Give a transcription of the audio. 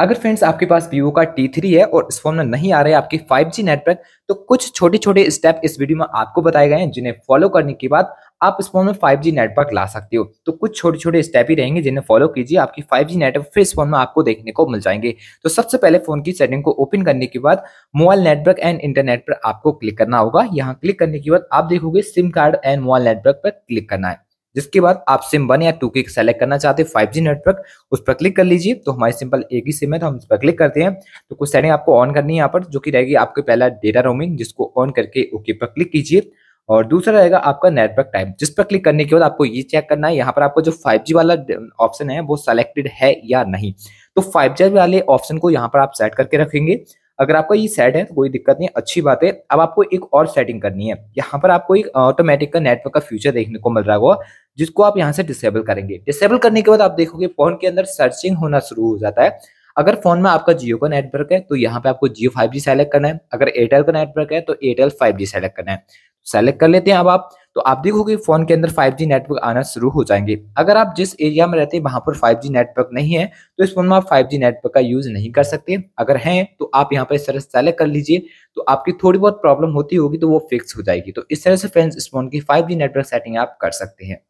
अगर फ्रेंड्स आपके पास वीवो का T3 है और इस फोन में नहीं आ रहे आपके 5G नेटवर्क तो कुछ छोटे छोटे स्टेप इस वीडियो में आपको बताए गए हैं जिन्हें फॉलो करने के बाद आप इस फोन में 5G नेटवर्क ला सकते हो तो कुछ छोटे छोटे स्टेप ही रहेंगे जिन्हें फॉलो कीजिए आपकी 5G नेटवर्क फिर इस फोन में आपको देखने को मिल जाएंगे तो सबसे पहले फोन की सेटिंग को ओपन करने के बाद मोबाइल नेटवर्क एंड इंटरनेट पर आपको क्लिक करना होगा यहाँ क्लिक करने के बाद आप देखोगे SIM card and mobile network पर क्लिक करना है जिसके बाद आप सिम वन या टू की सेलेक्ट करना चाहते हैं फाइव जी नेटवर्क उस पर क्लिक कर लीजिए तो हमारी सिंपल एक ही सिम है तो हम उस पर क्लिक करते हैं तो कुछ सेटिंग आपको ऑन करनी है यहाँ पर जो कि रहेगी आपके पहला डेटा रोमिंग जिसको ऑन करके ओके पर क्लिक कीजिए और दूसरा रहेगा आपका नेटवर्क टाइप जिस पर क्लिक करने के बाद आपको ये चेक करना है यहाँ पर आपको जो 5G वाला ऑप्शन है वो सेलेक्टेड है या नहीं तो 5G वाले ऑप्शन को यहाँ पर आप सेट करके रखेंगे अगर आपका ये सेट है तो कोई दिक्कत नहीं अच्छी बात है अब आपको एक और सेटिंग करनी है यहाँ पर आपको एक ऑटोमेटिक का नेटवर्क का फ्यूचर देखने को मिल रहा होगा जिसको आप यहाँ से डिसेबल करेंगे डिसेबल करने के बाद आप देखोगे फोन के अंदर सर्चिंग होना शुरू हो जाता है अगर फोन में आपका जियो का नेटवर्क है तो यहाँ पे आपको जियो फाइव जी सेलेक्ट करना है अगर एयरटेल का नेटवर्क है तो एयरटेल फाइव जी सेलेक्ट करना है सेलेक्ट कर लेते हैं अब आप तो आप देखोगे फ़ोन के अंदर 5G नेटवर्क आना शुरू हो जाएंगे अगर आप जिस एरिया में रहते हैं वहां पर 5G नेटवर्क नहीं है तो इस फ़ोन में आप 5G नेटवर्क का यूज़ नहीं कर सकते अगर हैं तो आप यहाँ पर इस तरह से सेलेक्ट कर लीजिए तो आपकी थोड़ी बहुत प्रॉब्लम होती होगी तो वो फिक्स हो जाएगी तो इस तरह से फ्रेंड्स इस फोन की फाइव नेटवर्क सेटिंग आप कर सकते हैं